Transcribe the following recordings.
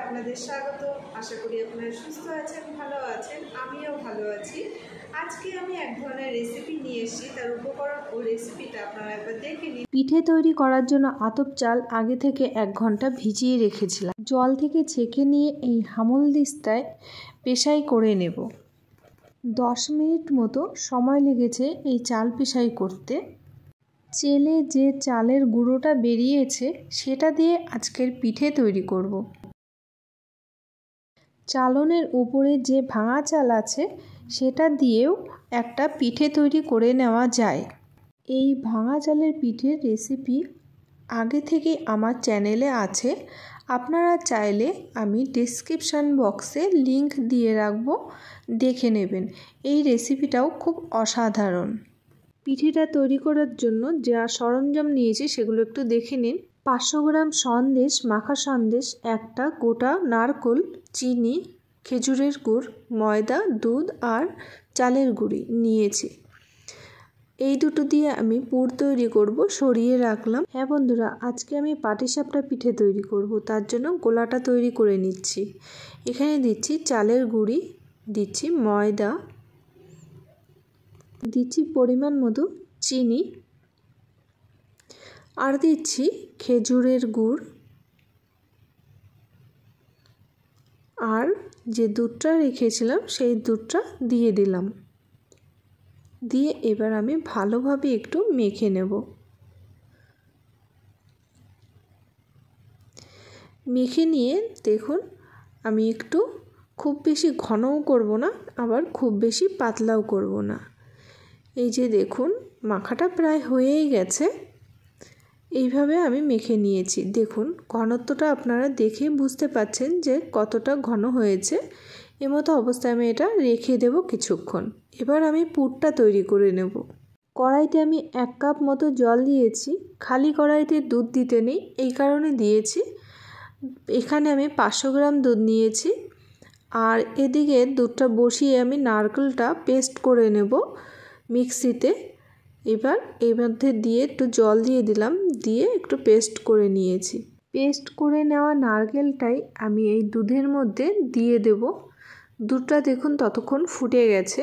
আপনাদের স্বাগত আশা করি আপনারা সুস্থ আছেন ভালো আছেন আমিও ভালো আছি আজকে আমি এক ধরনের রেসিপি নিয়ে এসেছি তার উপকরণ ও রেসিপিটা আপনারা একবার দেখে নিন পিঠে তৈরি করার জন্য আতপ চাল আগে থেকে এক ঘন্টা ভিজিয়ে রেখেছিলাম জল থেকে ছেঁকে নিয়ে এই হামল দিস্তায় পেশাই করে নেব দশ মিনিট মতো সময় লেগেছে এই চাল পেশাই করতে চেলে যে চালের গুঁড়োটা বেরিয়েছে সেটা দিয়ে আজকের পিঠে তৈরি করব। চালনের উপরে যে ভাঙা চাল আছে সেটা দিয়েও একটা পিঠে তৈরি করে নেওয়া যায় এই ভাঙা চালের পিঠের রেসিপি আগে থেকে আমার চ্যানেলে আছে আপনারা চাইলে আমি ডিসক্রিপশান বক্সে লিংক দিয়ে রাখব দেখে নেবেন এই রেসিপিটাও খুব অসাধারণ পিঠেটা তৈরি করার জন্য যা সরঞ্জাম নিয়েছি সেগুলো একটু দেখে নিন পাঁচশো গ্রাম সন্দেশ মাখা সন্দেশ একটা গোটা নারকোল চিনি খেজুরের গুড় ময়দা দুধ আর চালের গুঁড়ি নিয়েছি এই দুটো দিয়ে আমি পুর তৈরি করব সরিয়ে রাখলাম হ্যাঁ বন্ধুরা আজকে আমি পাটিসাপটা পিঠে তৈরি করব তার জন্য গোলাটা তৈরি করে নিচ্ছি এখানে দিচ্ছি চালের গুঁড়ি দিচ্ছি ময়দা দিচ্ছি পরিমাণ মতো চিনি আর দিচ্ছি খেজুরের গুড় আর যে দুধটা রেখেছিলাম সেই দুধটা দিয়ে দিলাম দিয়ে এবার আমি ভালোভাবে একটু মেখে নেব মেখে নিয়ে দেখুন আমি একটু খুব বেশি ঘনও করব না আবার খুব বেশি পাতলাও করব না এই যে দেখুন মাখাটা প্রায় হয়েই গেছে এইভাবে আমি মেখে নিয়েছি দেখুন ঘনত্বটা আপনারা দেখে বুঝতে পাচ্ছেন যে কতটা ঘন হয়েছে এমতো অবস্থায় আমি এটা রেখে দেব কিছুক্ষণ এবার আমি পুরটা তৈরি করে নেব কড়াইতে আমি এক কাপ মতো জল দিয়েছি খালি কড়াইতে দুধ দিতে নেই এই কারণে দিয়েছি এখানে আমি পাঁচশো গ্রাম দুধ নিয়েছি আর এদিকে দুধটা বসিয়ে আমি নারকেলটা পেস্ট করে নেব মিক্সিতে এবার এর মধ্যে দিয়ে একটু জল দিয়ে দিলাম দিয়ে একটু পেস্ট করে নিয়েছি পেস্ট করে নেওয়া নারকেলটাই আমি এই দুধের মধ্যে দিয়ে দেব দুধটা দেখুন ততক্ষণ ফুটে গেছে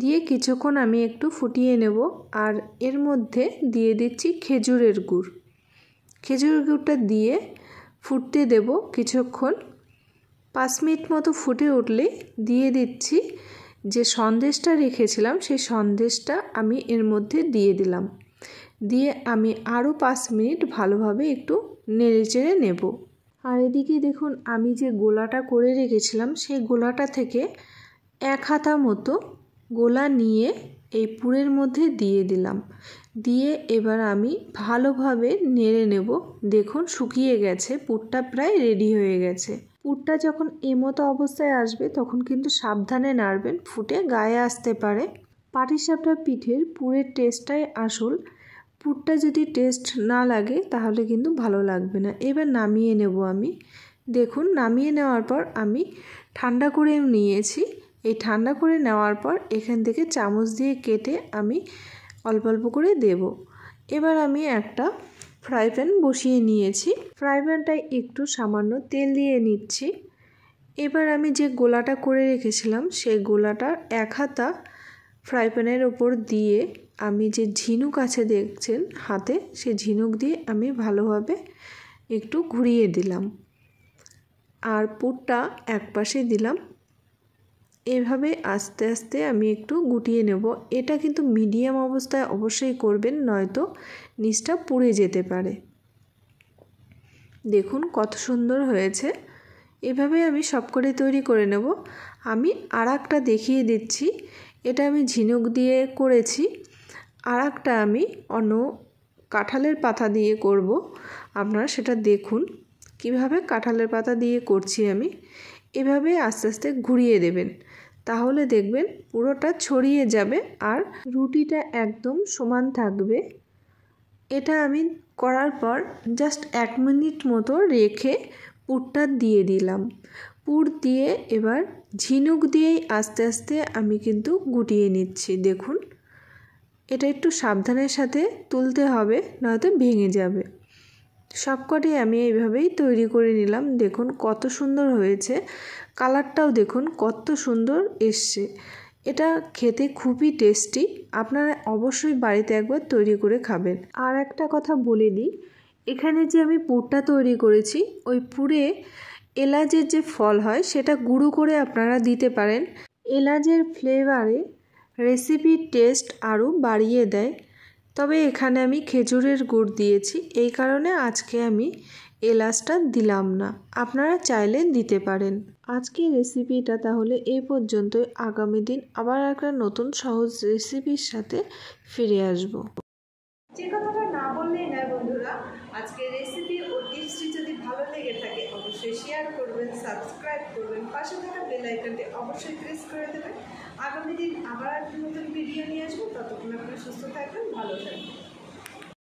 দিয়ে কিছুক্ষণ আমি একটু ফুটিয়ে নেব আর এর মধ্যে দিয়ে দিচ্ছি খেজুরের গুড় খেজুর গুড়টা দিয়ে ফুটতে দেব কিছুক্ষণ পাঁচ মিনিট মতো ফুটে উঠলে দিয়ে দিচ্ছি যে সন্দেশটা রেখেছিলাম সেই সন্দেশটা আমি এর মধ্যে দিয়ে দিলাম দিয়ে আমি আরও পাঁচ মিনিট ভালোভাবে একটু নেড়ে চেড়ে নেব আর এদিকে দেখুন আমি যে গোলাটা করে রেখেছিলাম সেই গোলাটা থেকে এক হাতা মতো গোলা নিয়ে এই পুরের মধ্যে দিয়ে দিলাম দিয়ে এবার আমি ভালোভাবে নেড়ে নেব দেখুন শুকিয়ে গেছে পুরটা প্রায় রেডি হয়ে গেছে পুরটা যখন এমতো অবস্থায় আসবে তখন কিন্তু সাবধানে নাড়বেন ফুটে গায়ে আসতে পারে পাটিসাপটা পিঠের পুরের টেস্টটাই আসল পুরটা যদি টেস্ট না লাগে তাহলে কিন্তু ভালো লাগবে না এবার নামিয়ে নেব আমি দেখুন নামিয়ে নেওয়ার পর আমি ঠান্ডা করে নিয়েছি এই ঠান্ডা করে নেওয়ার পর এখান থেকে চামচ দিয়ে কেটে আমি অল্প অল্প করে দেব এবার আমি একটা ফ্রাই প্যান বসিয়ে নিয়েছি ফ্রাই প্যানটায় একটু সামান্য তেল দিয়ে নিচ্ছি এবার আমি যে গোলাটা করে রেখেছিলাম সেই গোলাটা এক হাতা ফ্রাই প্যানের ওপর দিয়ে আমি যে ঝিনুক আছে দেখছেন হাতে সে ঝিনুক দিয়ে আমি ভালোভাবে একটু ঘুরিয়ে দিলাম আর পুরটা এক পাশে দিলাম এভাবে আস্তে আস্তে আমি একটু গুটিয়ে নেব এটা কিন্তু মিডিয়াম অবস্থায় অবশ্যই করবেন নয়তো নিচটা পুড়ে যেতে পারে দেখুন কত সুন্দর হয়েছে এভাবে আমি সব করে তৈরি করে নেব আমি আর একটা দেখিয়ে দিচ্ছি এটা আমি ঝিনুক দিয়ে করেছি আর একটা আমি অন্য কাঁঠালের পাতা দিয়ে করব আপনারা সেটা দেখুন কিভাবে কাঁঠালের পাতা দিয়ে করছি আমি এভাবে আস্তে আস্তে ঘুরিয়ে দেবেন তাহলে দেখবেন পুরোটা ছড়িয়ে যাবে আর রুটিটা একদম সমান থাকবে এটা আমি করার পর জাস্ট এক মিনিট মতো রেখে পুরটা দিয়ে দিলাম পুর দিয়ে এবার ঝিনুক দিয়েই আস্তে আস্তে আমি কিন্তু গুটিয়ে নিচ্ছি দেখুন এটা একটু সাবধানের সাথে তুলতে হবে নয়তো ভেঙে যাবে সবকটি আমি এইভাবেই তৈরি করে নিলাম দেখুন কত সুন্দর হয়েছে কালারটাও দেখুন কত সুন্দর এসছে এটা খেতে খুবই টেস্টি আপনারা অবশ্যই বাড়িতে একবার তৈরি করে খাবেন আর একটা কথা বলে দিই এখানে যে আমি পুরটা তৈরি করেছি ওই পুরে এলাচের যে ফল হয় সেটা গুঁড়ো করে আপনারা দিতে পারেন এলাচের ফ্লেভারে রেসিপির টেস্ট আরও বাড়িয়ে দেয় তবে এখানে আমি খেজুরের গুড় দিয়েছি এই কারণে আজকে আমি এলাচটা দিলাম না আপনারা চাইলে দিতে পারেন আজকে রেসিপিটা তাহলে এই পর্যন্ত আগামী দিন আবার একটা নতুন সহজ রেসিপির সাথে ফিরে আসবো শেয়ার করবেন সাবস্ক্রাইব করবেন পাশে থাকা বেল অবশ্যই প্রেস করে দেবেন আগামী দিন আবার নতুন ভিডিও নিয়ে আসবো ততক্ষণ আপনারা সুস্থ থাকবেন ভালো থাকবেন